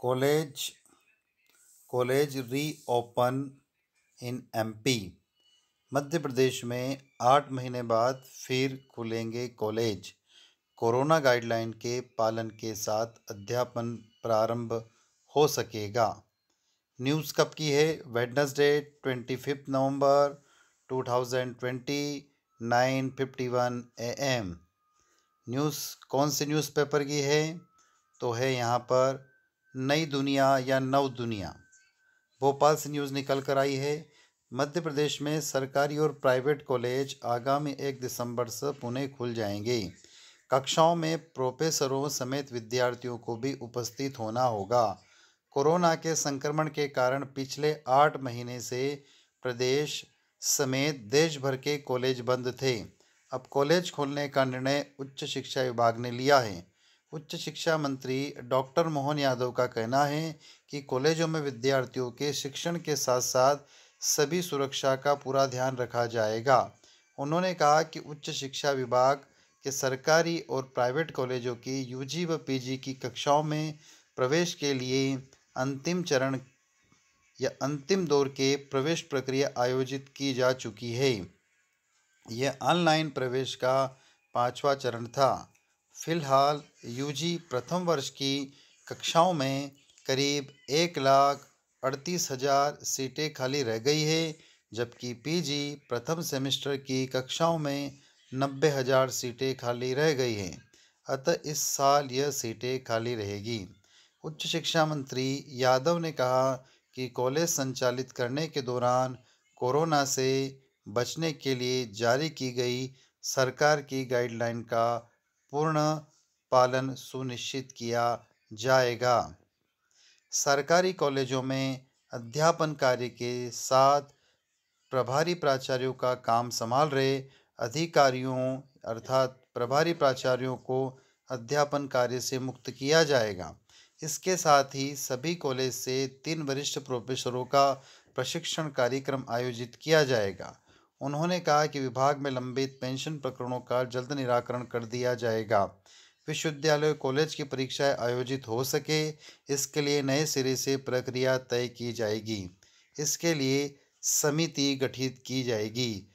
college college reopen in MP Madhya Pradesh में आठ महीने बाद फिर खुलेंगे कॉलेज कोरोना गाइडलाइन के पालन के साथ अध्यापन प्रारंभ हो सकेगा न्यूज़ कब की है Wednesday twenty fifth November two thousand twenty nine fifty one A M news कौन से न्यूज़पेपर की है तो है यहाँ पर नई दुनिया या नव दुनिया भोपाल से न्यूज़ निकल कर आई है मध्य प्रदेश में सरकारी और प्राइवेट कॉलेज आगामी एक दिसंबर से पुणे खुल जाएंगे कक्षाओं में प्रोफेसरों समेत विद्यार्थियों को भी उपस्थित होना होगा कोरोना के संक्रमण के कारण पिछले आठ महीने से प्रदेश समेत देश भर के कॉलेज बंद थे अब कॉलेज खोलने का निर्णय उच्च शिक्षा विभाग ने लिया है उच्च शिक्षा मंत्री डॉक्टर मोहन यादव का कहना है कि कॉलेजों में विद्यार्थियों के शिक्षण के साथ साथ सभी सुरक्षा का पूरा ध्यान रखा जाएगा उन्होंने कहा कि उच्च शिक्षा विभाग के सरकारी और प्राइवेट कॉलेजों की यूजी व पीजी की कक्षाओं में प्रवेश के लिए अंतिम चरण या अंतिम दौर के प्रवेश प्रक्रिया आयोजित की जा चुकी है यह ऑनलाइन प्रवेश का पांचवा चरण था फ़िलहाल यूजी प्रथम वर्ष की कक्षाओं में करीब एक लाख अड़तीस हज़ार सीटें खाली रह गई है जबकि पीजी प्रथम सेमेस्टर की कक्षाओं में नब्बे हज़ार सीटें खाली रह गई हैं अतः इस साल यह सीटें खाली रहेगी उच्च शिक्षा मंत्री यादव ने कहा कि कॉलेज संचालित करने के दौरान कोरोना से बचने के लिए जारी की गई सरकार की गाइडलाइन का पूर्ण पालन सुनिश्चित किया जाएगा सरकारी कॉलेजों में अध्यापन कार्य के साथ प्रभारी प्राचार्यों का काम संभाल रहे अधिकारियों अर्थात प्रभारी प्राचार्यों को अध्यापन कार्य से मुक्त किया जाएगा इसके साथ ही सभी कॉलेज से तीन वरिष्ठ प्रोफेसरों का प्रशिक्षण कार्यक्रम आयोजित किया जाएगा उन्होंने कहा कि विभाग में लंबित पेंशन प्रकरणों का जल्द निराकरण कर दिया जाएगा विश्वविद्यालय कॉलेज की परीक्षाएं आयोजित हो सके इसके लिए नए सिरे से प्रक्रिया तय की जाएगी इसके लिए समिति गठित की जाएगी